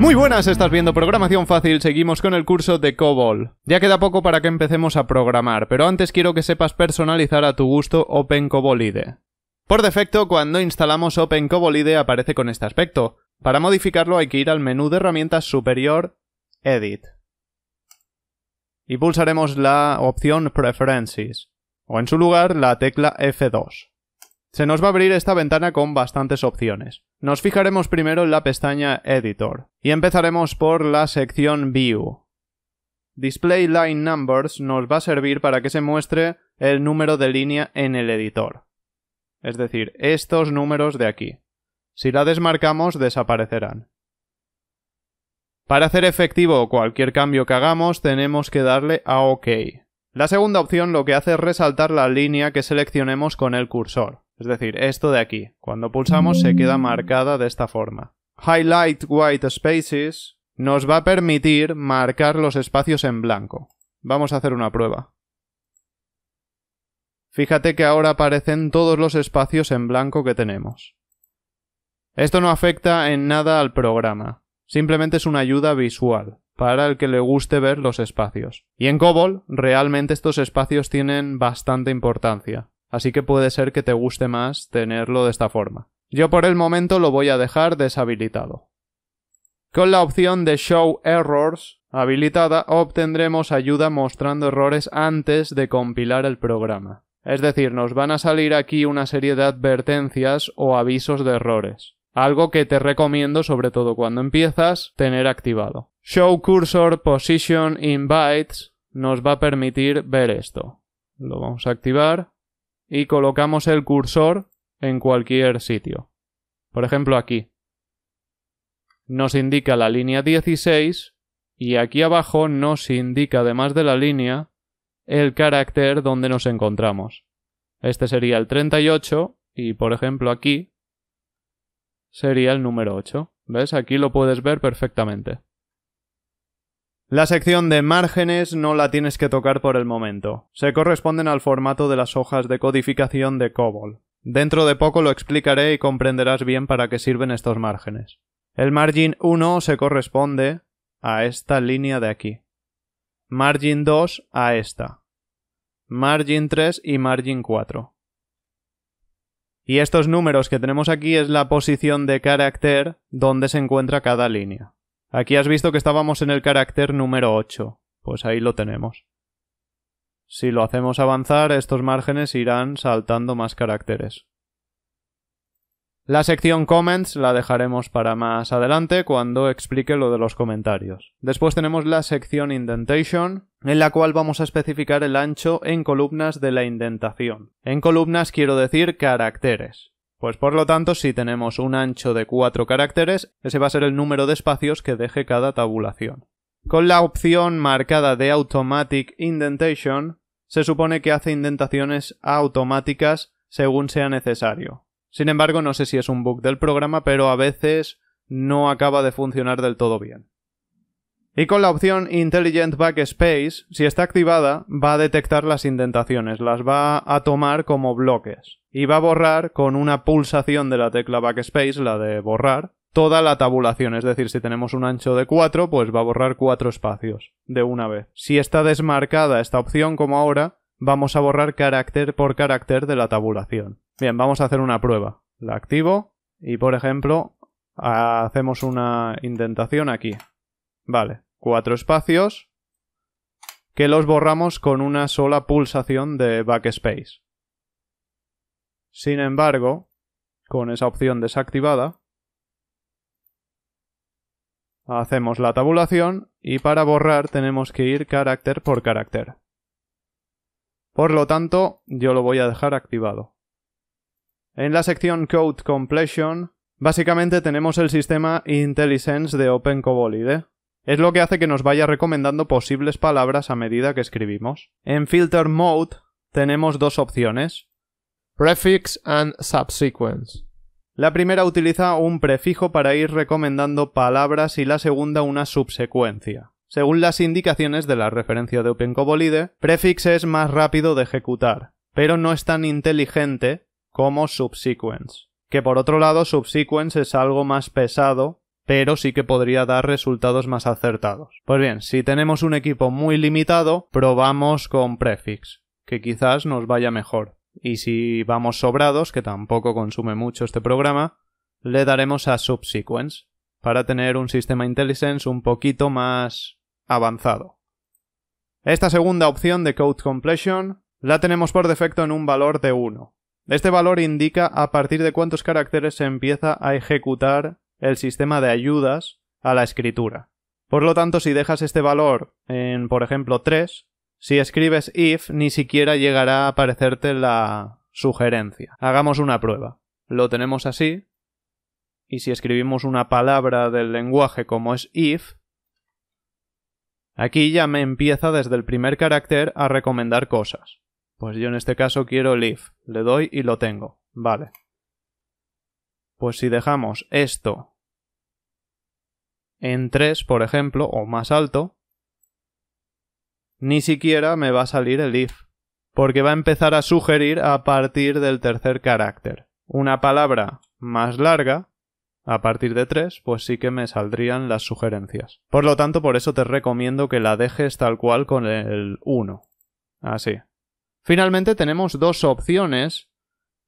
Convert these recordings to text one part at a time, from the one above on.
Muy buenas, estás viendo Programación Fácil, seguimos con el curso de COBOL. Ya queda poco para que empecemos a programar, pero antes quiero que sepas personalizar a tu gusto Open IDE. Por defecto, cuando instalamos Open IDE aparece con este aspecto. Para modificarlo hay que ir al menú de herramientas superior, Edit. Y pulsaremos la opción Preferences, o en su lugar la tecla F2. Se nos va a abrir esta ventana con bastantes opciones. Nos fijaremos primero en la pestaña Editor y empezaremos por la sección View. Display Line Numbers nos va a servir para que se muestre el número de línea en el editor. Es decir, estos números de aquí. Si la desmarcamos desaparecerán. Para hacer efectivo cualquier cambio que hagamos tenemos que darle a OK. La segunda opción lo que hace es resaltar la línea que seleccionemos con el cursor. Es decir, esto de aquí. Cuando pulsamos se queda marcada de esta forma. Highlight White Spaces nos va a permitir marcar los espacios en blanco. Vamos a hacer una prueba. Fíjate que ahora aparecen todos los espacios en blanco que tenemos. Esto no afecta en nada al programa, simplemente es una ayuda visual para el que le guste ver los espacios. Y en COBOL realmente estos espacios tienen bastante importancia. Así que puede ser que te guste más tenerlo de esta forma. Yo por el momento lo voy a dejar deshabilitado. Con la opción de Show Errors habilitada obtendremos ayuda mostrando errores antes de compilar el programa. Es decir, nos van a salir aquí una serie de advertencias o avisos de errores. Algo que te recomiendo, sobre todo cuando empiezas, tener activado. Show Cursor Position Invites nos va a permitir ver esto. Lo vamos a activar y colocamos el cursor en cualquier sitio. Por ejemplo, aquí. Nos indica la línea 16 y aquí abajo nos indica, además de la línea, el carácter donde nos encontramos. Este sería el 38 y, por ejemplo, aquí sería el número 8. ¿Ves? Aquí lo puedes ver perfectamente. La sección de márgenes no la tienes que tocar por el momento. Se corresponden al formato de las hojas de codificación de COBOL. Dentro de poco lo explicaré y comprenderás bien para qué sirven estos márgenes. El margin 1 se corresponde a esta línea de aquí. Margin 2 a esta. Margin 3 y margin 4. Y estos números que tenemos aquí es la posición de carácter donde se encuentra cada línea. Aquí has visto que estábamos en el carácter número 8. Pues ahí lo tenemos. Si lo hacemos avanzar, estos márgenes irán saltando más caracteres. La sección comments la dejaremos para más adelante cuando explique lo de los comentarios. Después tenemos la sección indentation, en la cual vamos a especificar el ancho en columnas de la indentación. En columnas quiero decir caracteres. Pues por lo tanto, si tenemos un ancho de 4 caracteres, ese va a ser el número de espacios que deje cada tabulación. Con la opción marcada de Automatic Indentation, se supone que hace indentaciones automáticas según sea necesario. Sin embargo, no sé si es un bug del programa, pero a veces no acaba de funcionar del todo bien. Y con la opción Intelligent Backspace, si está activada, va a detectar las indentaciones, las va a tomar como bloques. Y va a borrar con una pulsación de la tecla Backspace, la de borrar, toda la tabulación. Es decir, si tenemos un ancho de 4, pues va a borrar 4 espacios de una vez. Si está desmarcada esta opción como ahora, vamos a borrar carácter por carácter de la tabulación. Bien, vamos a hacer una prueba. La activo y, por ejemplo, hacemos una indentación aquí. Vale, cuatro espacios que los borramos con una sola pulsación de backspace. Sin embargo, con esa opción desactivada, hacemos la tabulación y para borrar tenemos que ir carácter por carácter. Por lo tanto, yo lo voy a dejar activado. En la sección Code Completion, básicamente tenemos el sistema IntelliSense de OpenCobolide, ¿eh? Es lo que hace que nos vaya recomendando posibles palabras a medida que escribimos. En Filter Mode tenemos dos opciones. Prefix and Subsequence. La primera utiliza un prefijo para ir recomendando palabras y la segunda una subsecuencia. Según las indicaciones de la referencia de OpenCobolide, Prefix es más rápido de ejecutar, pero no es tan inteligente como Subsequence. Que por otro lado, Subsequence es algo más pesado pero sí que podría dar resultados más acertados. Pues bien, si tenemos un equipo muy limitado, probamos con prefix, que quizás nos vaya mejor. Y si vamos sobrados, que tampoco consume mucho este programa, le daremos a subsequence, para tener un sistema intelligence un poquito más avanzado. Esta segunda opción de code completion la tenemos por defecto en un valor de 1. Este valor indica a partir de cuántos caracteres se empieza a ejecutar el sistema de ayudas a la escritura. Por lo tanto, si dejas este valor en, por ejemplo, 3, si escribes if, ni siquiera llegará a aparecerte la sugerencia. Hagamos una prueba. Lo tenemos así, y si escribimos una palabra del lenguaje como es if, aquí ya me empieza desde el primer carácter a recomendar cosas. Pues yo en este caso quiero el if, le doy y lo tengo. Vale. Pues si dejamos esto en 3, por ejemplo, o más alto, ni siquiera me va a salir el if, porque va a empezar a sugerir a partir del tercer carácter. Una palabra más larga, a partir de 3, pues sí que me saldrían las sugerencias. Por lo tanto, por eso te recomiendo que la dejes tal cual con el 1. Así. Finalmente tenemos dos opciones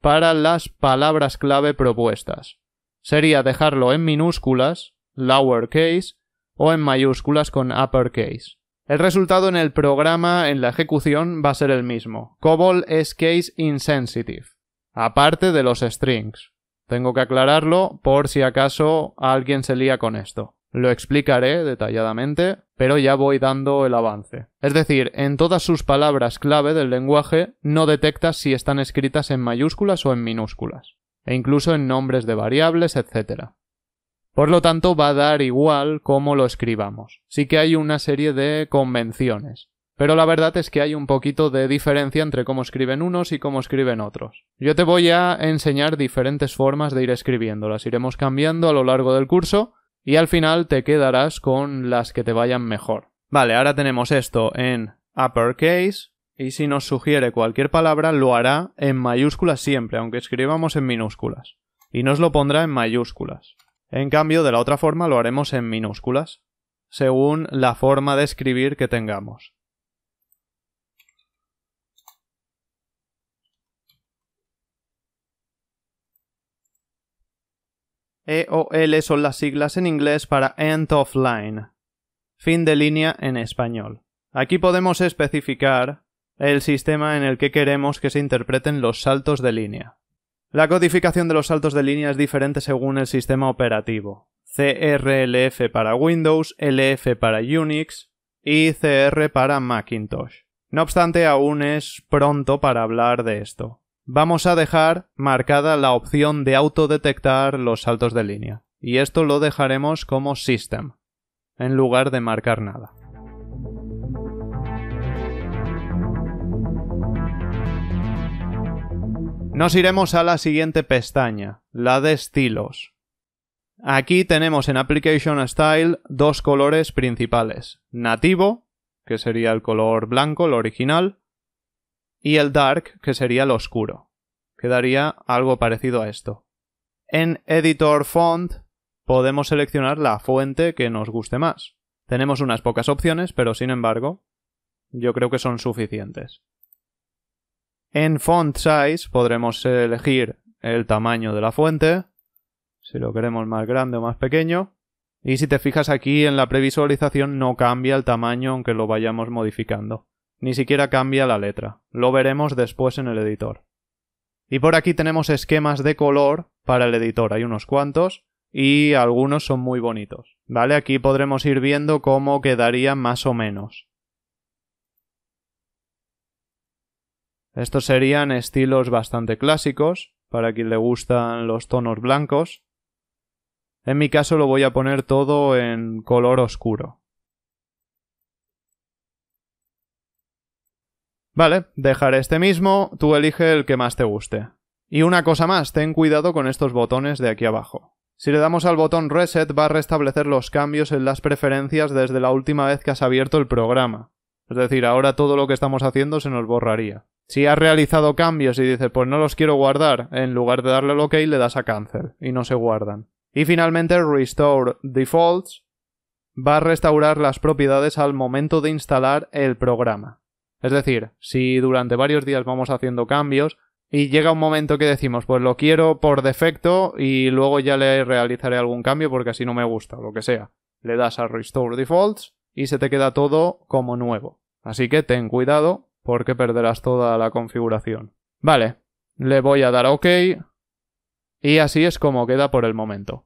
para las palabras clave propuestas. Sería dejarlo en minúsculas, lowercase, o en mayúsculas con uppercase. El resultado en el programa en la ejecución va a ser el mismo. COBOL es case insensitive, aparte de los strings. Tengo que aclararlo por si acaso alguien se lía con esto. Lo explicaré detalladamente, pero ya voy dando el avance. Es decir, en todas sus palabras clave del lenguaje no detectas si están escritas en mayúsculas o en minúsculas, e incluso en nombres de variables, etc. Por lo tanto, va a dar igual cómo lo escribamos. Sí que hay una serie de convenciones. Pero la verdad es que hay un poquito de diferencia entre cómo escriben unos y cómo escriben otros. Yo te voy a enseñar diferentes formas de ir escribiendo, las iremos cambiando a lo largo del curso, y al final te quedarás con las que te vayan mejor. Vale, ahora tenemos esto en uppercase y si nos sugiere cualquier palabra lo hará en mayúsculas siempre, aunque escribamos en minúsculas. Y nos lo pondrá en mayúsculas. En cambio, de la otra forma lo haremos en minúsculas, según la forma de escribir que tengamos. EOL son las siglas en inglés para End of Line, fin de línea en español. Aquí podemos especificar el sistema en el que queremos que se interpreten los saltos de línea. La codificación de los saltos de línea es diferente según el sistema operativo. CRLF para Windows, LF para Unix y CR para Macintosh. No obstante, aún es pronto para hablar de esto vamos a dejar marcada la opción de autodetectar los saltos de línea. Y esto lo dejaremos como System, en lugar de marcar nada. Nos iremos a la siguiente pestaña, la de estilos. Aquí tenemos en Application Style dos colores principales. Nativo, que sería el color blanco, el original, y el dark, que sería el oscuro. Quedaría algo parecido a esto. En Editor Font podemos seleccionar la fuente que nos guste más. Tenemos unas pocas opciones, pero sin embargo, yo creo que son suficientes. En Font Size podremos elegir el tamaño de la fuente, si lo queremos más grande o más pequeño. Y si te fijas aquí en la previsualización no cambia el tamaño aunque lo vayamos modificando. Ni siquiera cambia la letra. Lo veremos después en el editor. Y por aquí tenemos esquemas de color para el editor. Hay unos cuantos y algunos son muy bonitos. ¿Vale? Aquí podremos ir viendo cómo quedaría más o menos. Estos serían estilos bastante clásicos, para quien le gustan los tonos blancos. En mi caso lo voy a poner todo en color oscuro. Vale, dejaré este mismo, tú elige el que más te guste. Y una cosa más, ten cuidado con estos botones de aquí abajo. Si le damos al botón Reset va a restablecer los cambios en las preferencias desde la última vez que has abierto el programa. Es decir, ahora todo lo que estamos haciendo se nos borraría. Si has realizado cambios y dices pues no los quiero guardar, en lugar de darle al OK le das a Cancel y no se guardan. Y finalmente Restore Defaults va a restaurar las propiedades al momento de instalar el programa. Es decir, si durante varios días vamos haciendo cambios y llega un momento que decimos, pues lo quiero por defecto y luego ya le realizaré algún cambio porque así no me gusta o lo que sea. Le das a Restore Defaults y se te queda todo como nuevo. Así que ten cuidado porque perderás toda la configuración. Vale, le voy a dar OK y así es como queda por el momento.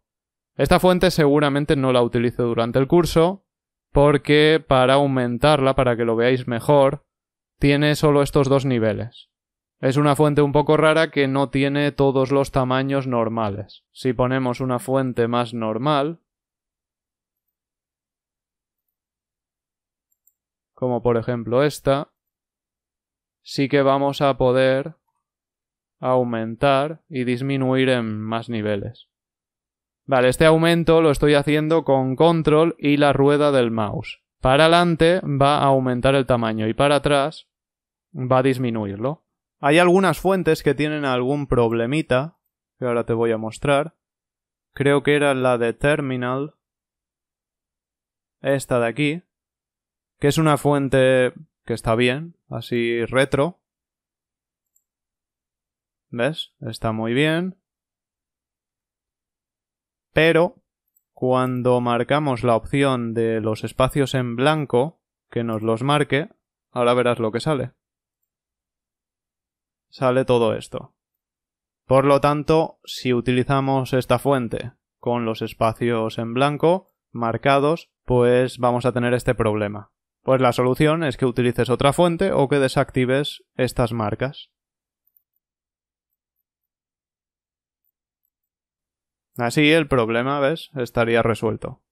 Esta fuente seguramente no la utilizo durante el curso porque para aumentarla, para que lo veáis mejor, tiene solo estos dos niveles. Es una fuente un poco rara que no tiene todos los tamaños normales. Si ponemos una fuente más normal, como por ejemplo esta, sí que vamos a poder aumentar y disminuir en más niveles. Vale, este aumento lo estoy haciendo con control y la rueda del mouse. Para adelante va a aumentar el tamaño y para atrás va a disminuirlo. Hay algunas fuentes que tienen algún problemita, que ahora te voy a mostrar. Creo que era la de Terminal, esta de aquí, que es una fuente que está bien, así retro. ¿Ves? Está muy bien. Pero cuando marcamos la opción de los espacios en blanco, que nos los marque, ahora verás lo que sale. Sale todo esto. Por lo tanto, si utilizamos esta fuente con los espacios en blanco marcados, pues vamos a tener este problema. Pues la solución es que utilices otra fuente o que desactives estas marcas. Así el problema, ¿ves? Estaría resuelto.